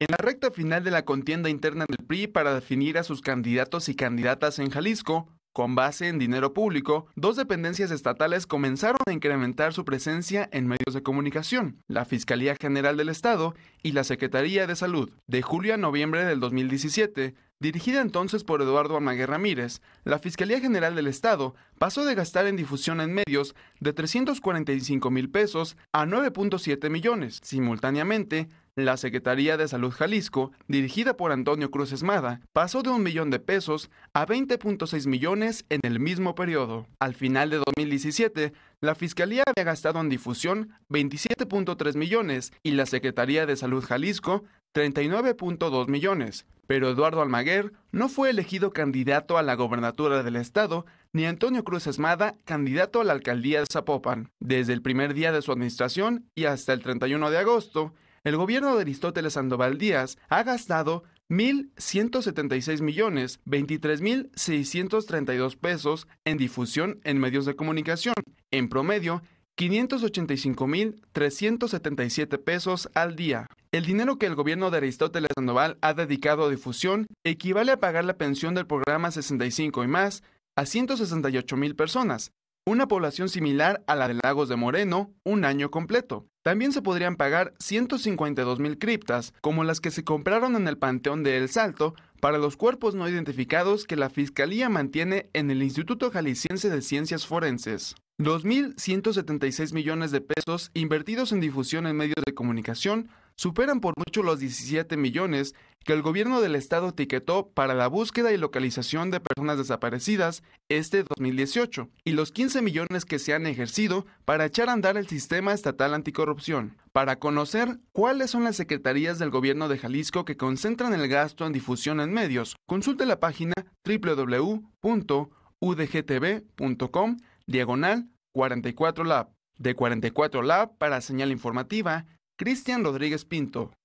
En la recta final de la contienda interna del PRI para definir a sus candidatos y candidatas en Jalisco, con base en dinero público, dos dependencias estatales comenzaron a incrementar su presencia en medios de comunicación, la Fiscalía General del Estado y la Secretaría de Salud. De julio a noviembre del 2017, Dirigida entonces por Eduardo Armaguer Ramírez, la Fiscalía General del Estado pasó de gastar en difusión en medios de 345 mil pesos a 9.7 millones. Simultáneamente, la Secretaría de Salud Jalisco, dirigida por Antonio Cruz Esmada, pasó de un millón de pesos a 20.6 millones en el mismo periodo. Al final de 2017, la Fiscalía había gastado en difusión 27.3 millones y la Secretaría de Salud Jalisco 39.2 millones. Pero Eduardo Almaguer no fue elegido candidato a la gobernatura del estado, ni Antonio Cruz Esmada candidato a la alcaldía de Zapopan. Desde el primer día de su administración y hasta el 31 de agosto, el gobierno de Aristóteles Sandoval Díaz ha gastado 1.176 millones 23.632 pesos en difusión en medios de comunicación, en promedio 585.377 pesos al día. El dinero que el gobierno de Aristóteles Sandoval ha dedicado a difusión equivale a pagar la pensión del programa 65 y más a 168,000 mil personas, una población similar a la de Lagos de Moreno, un año completo. También se podrían pagar 152 mil criptas, como las que se compraron en el Panteón de El Salto, para los cuerpos no identificados que la Fiscalía mantiene en el Instituto Jalisciense de Ciencias Forenses. 2.176 millones de pesos invertidos en difusión en medios de comunicación superan por mucho los 17 millones que el gobierno del estado etiquetó para la búsqueda y localización de personas desaparecidas este 2018 y los 15 millones que se han ejercido para echar a andar el sistema estatal anticorrupción. Para conocer cuáles son las secretarías del gobierno de Jalisco que concentran el gasto en difusión en medios, consulte la página www.udgtv.com diagonal 44lab. De 44lab para señal informativa Cristian Rodríguez Pinto,